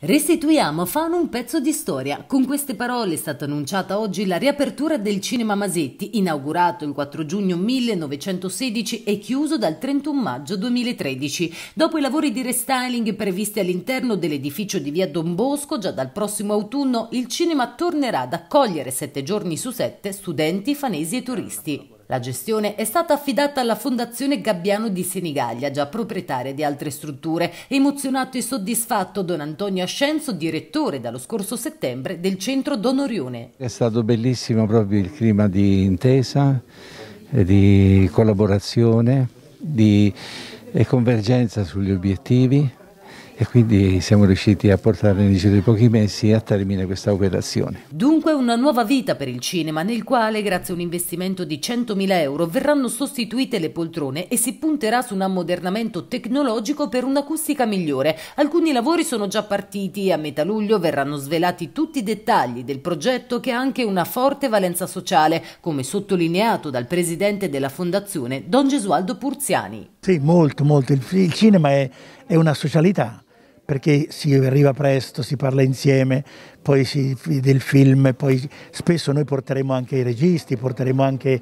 Restituiamo a Fano un pezzo di storia. Con queste parole è stata annunciata oggi la riapertura del Cinema Masetti, inaugurato il 4 giugno 1916 e chiuso dal 31 maggio 2013, dopo i lavori di restyling previsti all'interno dell'edificio di via Don Bosco, già dal prossimo autunno il cinema tornerà ad accogliere sette giorni su sette studenti, fanesi e turisti. La gestione è stata affidata alla Fondazione Gabbiano di Senigallia, già proprietaria di altre strutture. Emozionato e soddisfatto Don Antonio Ascenzo, direttore dallo scorso settembre del centro Don Orione. È stato bellissimo proprio il clima di intesa, eh, di collaborazione, di convergenza sugli obiettivi e quindi siamo riusciti a portare in giro di pochi mesi a termine questa operazione. Dunque una nuova vita per il cinema nel quale grazie a un investimento di 100.000 euro verranno sostituite le poltrone e si punterà su un ammodernamento tecnologico per un'acustica migliore. Alcuni lavori sono già partiti e a metà luglio verranno svelati tutti i dettagli del progetto che ha anche una forte valenza sociale, come sottolineato dal presidente della fondazione Don Gesualdo Purziani. Sì, molto, molto. Il, il cinema è, è una socialità perché si arriva presto, si parla insieme, poi si, del film, poi spesso noi porteremo anche i registi, porteremo anche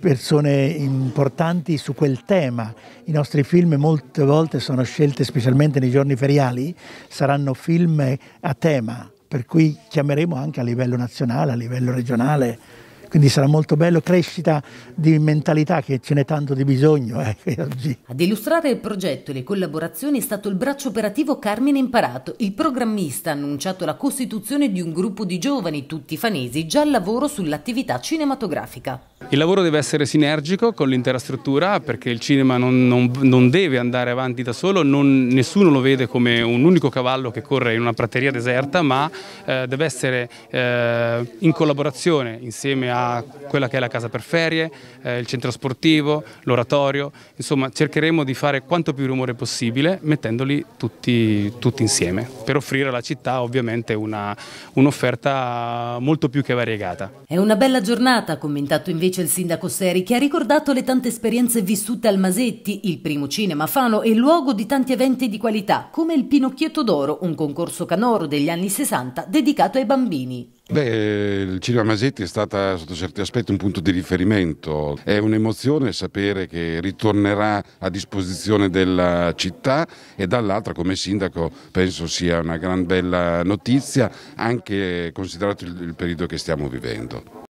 persone importanti su quel tema. I nostri film molte volte sono scelte, specialmente nei giorni feriali, saranno film a tema, per cui chiameremo anche a livello nazionale, a livello regionale quindi sarà molto bello, crescita di mentalità che ce n'è tanto di bisogno eh, oggi. Ad illustrare il progetto e le collaborazioni è stato il braccio operativo Carmine Imparato. Il programmista ha annunciato la costituzione di un gruppo di giovani, tutti fanesi, già al lavoro sull'attività cinematografica. Il lavoro deve essere sinergico con l'intera struttura perché il cinema non, non, non deve andare avanti da solo, non, nessuno lo vede come un unico cavallo che corre in una prateria deserta ma eh, deve essere eh, in collaborazione insieme a quella che è la casa per ferie, eh, il centro sportivo, l'oratorio, insomma cercheremo di fare quanto più rumore possibile mettendoli tutti, tutti insieme per offrire alla città ovviamente un'offerta molto più che variegata. È una bella giornata, commentato invece invece il sindaco Seri che ha ricordato le tante esperienze vissute al Masetti, il primo cinema fano e luogo di tanti eventi di qualità, come il Pinocchietto d'Oro, un concorso canoro degli anni 60 dedicato ai bambini. Beh, il Cinema Masetti è stato sotto certi aspetti un punto di riferimento, è un'emozione sapere che ritornerà a disposizione della città e dall'altra come sindaco penso sia una gran bella notizia anche considerato il periodo che stiamo vivendo.